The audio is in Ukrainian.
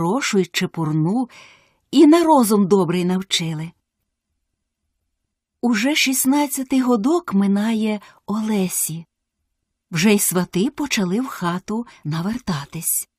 хорошу й чепурну, і на розум добрий навчили. Уже шістнадцятий годок минає Олесі. Вже й свати почали в хату навертатись.